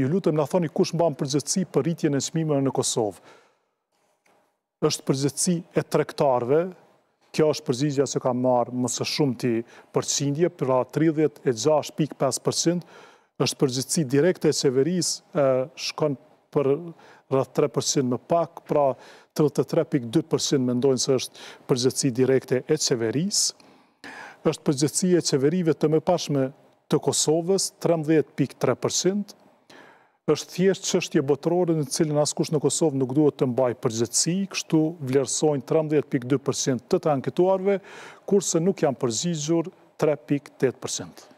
ju lutëm në thoni kush mba më përgjëtësi për rritje në qmime në Kosovë. është përgjëtësi e trektarve, kjo është përgjëtësia që ka marë mësë shumë ti përqindje, përra 36.5%, është përgjëtësi direkte e qeveris, shkon për rrëtë 3% më pak, pra 33.2% mendojnë se është përgjëtësi direkte e qeveris, është përgjëtësi e qeverive të më pashme të Kosovës, 13.3%, është thjesht qështje botërore në cilin askush në Kosovë nuk duhet të mbaj përgjëtësi, kështu vlerësojnë 13.2% të të anketuarve, kurse nuk janë përgjigjur 3.8%.